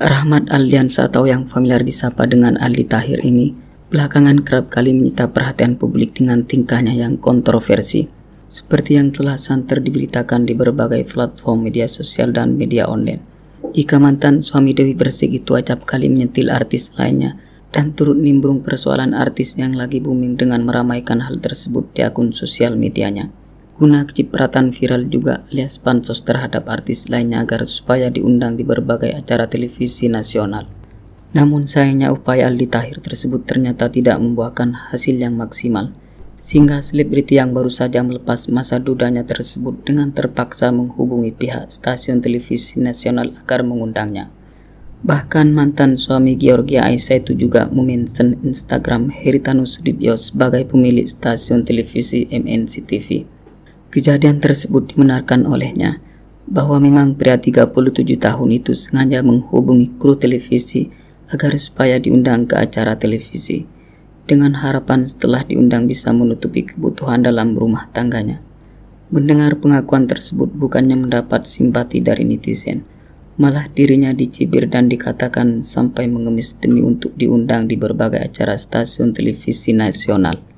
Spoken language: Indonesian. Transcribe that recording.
Rahmat Aldiansa atau yang familiar disapa dengan Aldi Tahir ini belakangan kerap kali menyita perhatian publik dengan tingkahnya yang kontroversi seperti yang telah santer diberitakan di berbagai platform media sosial dan media online. Jika mantan suami Dewi Persik itu acap kali menyentil artis lainnya dan turut nimbrung persoalan artis yang lagi booming dengan meramaikan hal tersebut di akun sosial medianya. Guna cipratan viral juga alias pansos terhadap artis lainnya agar supaya diundang di berbagai acara televisi nasional. Namun sayangnya upaya Aldi Tahir tersebut ternyata tidak membuahkan hasil yang maksimal sehingga selebriti yang baru saja melepas masa dudanya tersebut dengan terpaksa menghubungi pihak stasiun televisi nasional agar mengundangnya. Bahkan mantan suami Georgia Aisyah itu juga memention Instagram Heritanus Dibio sebagai pemilik stasiun televisi MNC TV. Kejadian tersebut dibenarkan olehnya bahwa memang pria 37 tahun itu sengaja menghubungi kru televisi agar supaya diundang ke acara televisi dengan harapan setelah diundang bisa menutupi kebutuhan dalam rumah tangganya. Mendengar pengakuan tersebut bukannya mendapat simpati dari netizen, malah dirinya dicibir dan dikatakan sampai mengemis demi untuk diundang di berbagai acara stasiun televisi nasional.